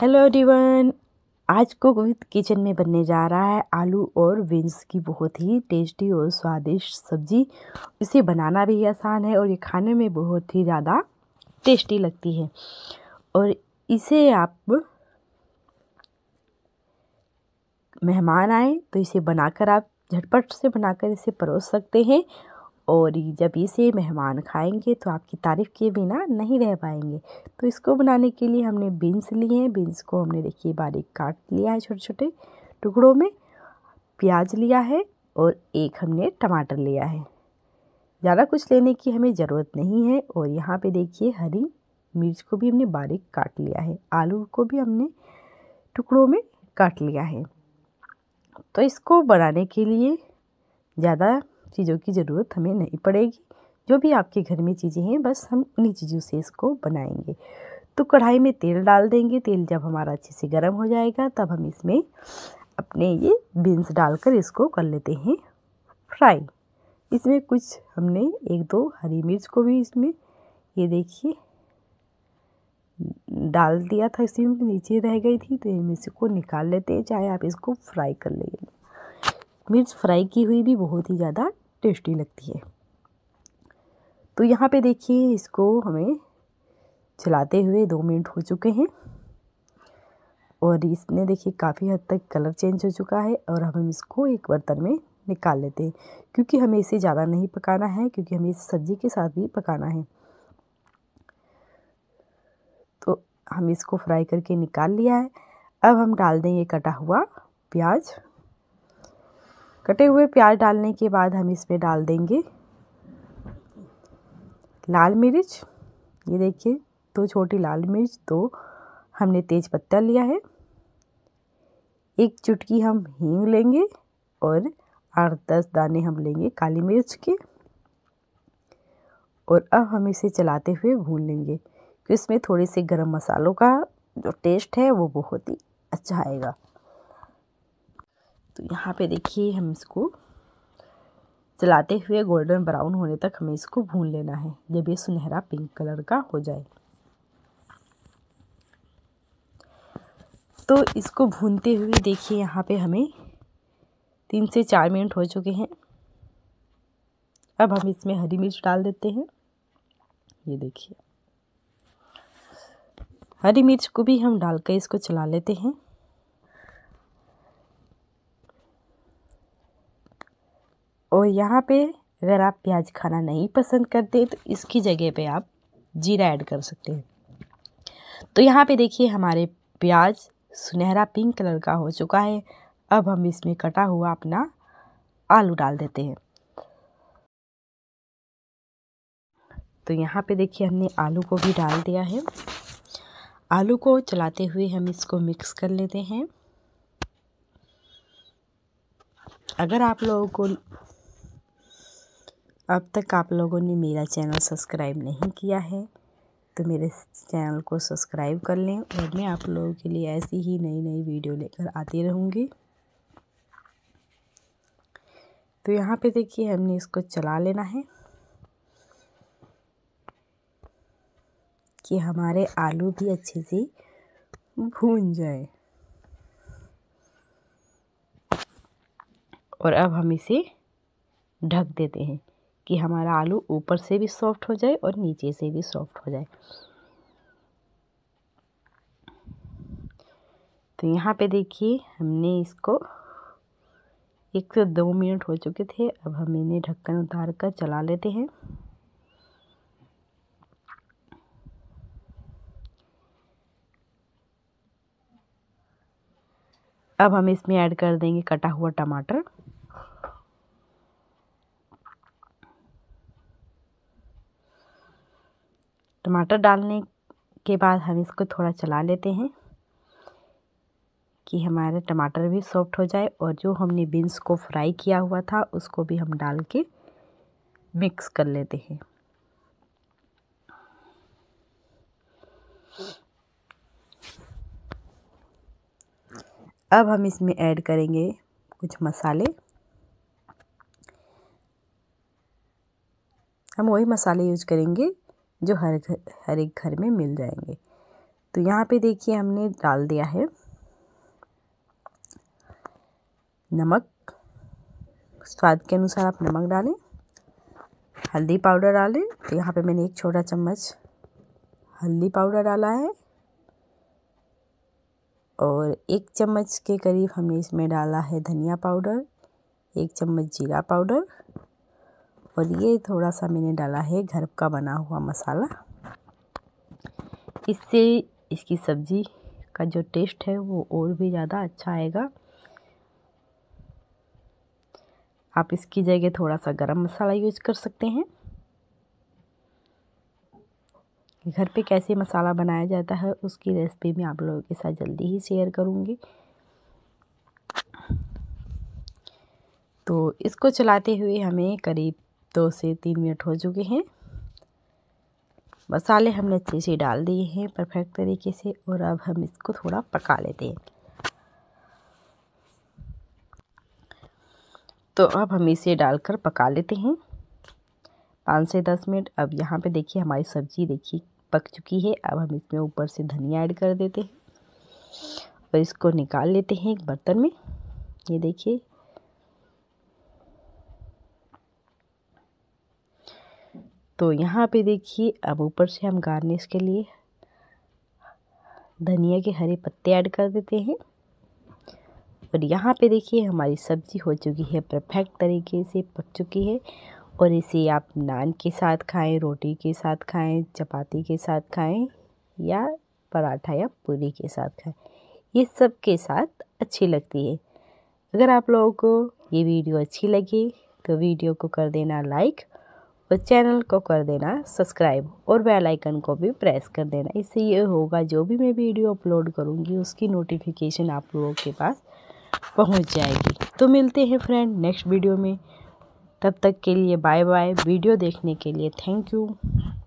hello डिवन आज cook with kitchen में बनने जा रहा है आलू और बीन्स की बहुत ही टेस्टी और स्वादिष्ट सब्जी इसे बनाना भी आसान है और ये खाने में बहुत ही ज़्यादा टेस्टी लगती है और इसे आप मेहमान आए तो इसे बनाकर आप झटपट से बनाकर इसे परोस सकते हैं और जब इसे मेहमान खाएंगे तो आपकी तारीफ़ किए बिना नहीं रह पाएंगे तो इसको बनाने के लिए हमने बीन्स लिए हैं बीन्स को हमने देखिए बारीक काट लिया है छोटे छोटे टुकड़ों में प्याज लिया है और एक हमने टमाटर लिया है ज़्यादा कुछ लेने की हमें ज़रूरत नहीं है और यहाँ पे देखिए हरी मिर्च को भी हमने बारीक काट लिया है आलू को भी हमने टुकड़ों में काट लिया है तो इसको बनाने के लिए ज़्यादा चीज़ों की ज़रूरत हमें नहीं पड़ेगी जो भी आपके घर में चीज़ें हैं बस हम उन्हीं चीज़ों से इसको बनाएंगे तो कढ़ाई में तेल डाल देंगे तेल जब हमारा अच्छे से गर्म हो जाएगा तब हम इसमें अपने ये बीन्स डालकर इसको कर लेते हैं फ्राई इसमें कुछ हमने एक दो हरी मिर्च को भी इसमें ये देखिए डाल दिया था इसी में नीचे रह गई थी तो हम इसको निकाल लेते हैं चाहे आप इसको फ्राई कर लेंगे मिर्च फ्राई की हुई भी बहुत ही ज़्यादा टेस्टी लगती है तो यहाँ पे देखिए इसको हमें चलाते हुए दो मिनट हो चुके हैं और इसने देखिए काफ़ी हद तक कलर चेंज हो चुका है और हम इसको एक बर्तन में निकाल लेते हैं क्योंकि हमें इसे ज़्यादा नहीं पकाना है क्योंकि हमें इस सब्ज़ी के साथ भी पकाना है तो हम इसको फ्राई करके निकाल लिया है अब हम डाल देंगे कटा हुआ प्याज कटे हुए प्याज डालने के बाद हम इसमें डाल देंगे लाल मिर्च ये देखिए दो छोटी लाल मिर्च दो हमने तेज पत्ता लिया है एक चुटकी हम हींग लेंगे और आठ दस दाने हम लेंगे काली मिर्च के और अब हम इसे चलाते हुए भून लेंगे क्योंकि इसमें थोड़े से गरम मसालों का जो टेस्ट है वो बहुत ही अच्छा आएगा तो यहाँ पे देखिए हम इसको चलाते हुए गोल्डन ब्राउन होने तक हमें इसको भून लेना है जब ये सुनहरा पिंक कलर का हो जाए तो इसको भूनते हुए देखिए यहाँ पे हमें तीन से चार मिनट हो चुके हैं अब हम इसमें हरी मिर्च डाल देते हैं ये देखिए हरी मिर्च को भी हम डालकर इसको चला लेते हैं और यहाँ पे अगर आप प्याज खाना नहीं पसंद करते तो इसकी जगह पे आप जीरा ऐड कर सकते हैं तो यहाँ पे देखिए हमारे प्याज सुनहरा पिंक कलर का हो चुका है अब हम इसमें कटा हुआ अपना आलू डाल देते हैं तो यहाँ पे देखिए हमने आलू को भी डाल दिया है आलू को चलाते हुए हम इसको मिक्स कर लेते हैं अगर आप लोगों को अब तक आप लोगों ने मेरा चैनल सब्सक्राइब नहीं किया है तो मेरे चैनल को सब्सक्राइब कर लें और मैं आप लोगों के लिए ऐसी ही नई नई वीडियो लेकर आती रहूँगी तो यहाँ पे देखिए हमने इसको चला लेना है कि हमारे आलू भी अच्छे से भून जाए और अब हम इसे ढक देते हैं कि हमारा आलू ऊपर से भी सॉफ्ट हो जाए और नीचे से भी सॉफ्ट हो जाए तो यहाँ पे देखिए हमने इसको एक से दो मिनट हो चुके थे अब हम इन्हें ढक्कन उतार कर चला लेते हैं अब हम इसमें ऐड कर देंगे कटा हुआ टमाटर टमाटर डालने के बाद हम इसको थोड़ा चला लेते हैं कि हमारे टमाटर भी सॉफ्ट हो जाए और जो हमने बीन्स को फ्राई किया हुआ था उसको भी हम डाल के मिक्स कर लेते हैं अब हम इसमें ऐड करेंगे कुछ मसाले हम वही मसाले यूज करेंगे जो हर घर हर एक घर में मिल जाएंगे तो यहाँ पे देखिए हमने डाल दिया है नमक स्वाद के अनुसार आप नमक डालें हल्दी पाउडर डालें तो यहाँ पे मैंने एक छोटा चम्मच हल्दी पाउडर डाला है और एक चम्मच के करीब हमने इसमें डाला है धनिया पाउडर एक चम्मच जीरा पाउडर और ये थोड़ा सा मैंने डाला है घर का बना हुआ मसाला इससे इसकी सब्ज़ी का जो टेस्ट है वो और भी ज़्यादा अच्छा आएगा आप इसकी जगह थोड़ा सा गरम मसाला यूज कर सकते हैं घर पे कैसे मसाला बनाया जाता है उसकी रेसिपी मैं आप लोगों के साथ जल्दी ही शेयर करूँगी तो इसको चलाते हुए हमें करीब दो से तीन मिनट हो चुके हैं मसाले हमने अच्छे से डाल दिए हैं परफेक्ट तरीके से और अब हम इसको थोड़ा पका लेते हैं तो अब हम इसे डालकर पका लेते हैं पाँच से दस मिनट अब यहाँ पे देखिए हमारी सब्ज़ी देखिए पक चुकी है अब हम इसमें ऊपर से धनिया ऐड कर देते हैं और इसको निकाल लेते हैं एक बर्तन में ये देखिए तो यहाँ पे देखिए अब ऊपर से हम गार्निश के लिए धनिया के हरे पत्ते ऐड कर देते हैं और यहाँ पे देखिए हमारी सब्ज़ी हो चुकी है परफेक्ट तरीके से पक चुकी है और इसे आप नान के साथ खाएं रोटी के साथ खाएं चपाती के साथ खाएं या पराठा या पूरी के साथ खाएं ये सब के साथ अच्छी लगती है अगर आप लोगों को ये वीडियो अच्छी लगी तो वीडियो को कर देना लाइक और चैनल को कर देना सब्सक्राइब और बेल आइकन को भी प्रेस कर देना इससे ये होगा जो भी मैं वीडियो अपलोड करूँगी उसकी नोटिफिकेशन आप लोगों के पास पहुँच जाएगी तो मिलते हैं फ्रेंड नेक्स्ट वीडियो में तब तक के लिए बाय बाय वीडियो देखने के लिए थैंक यू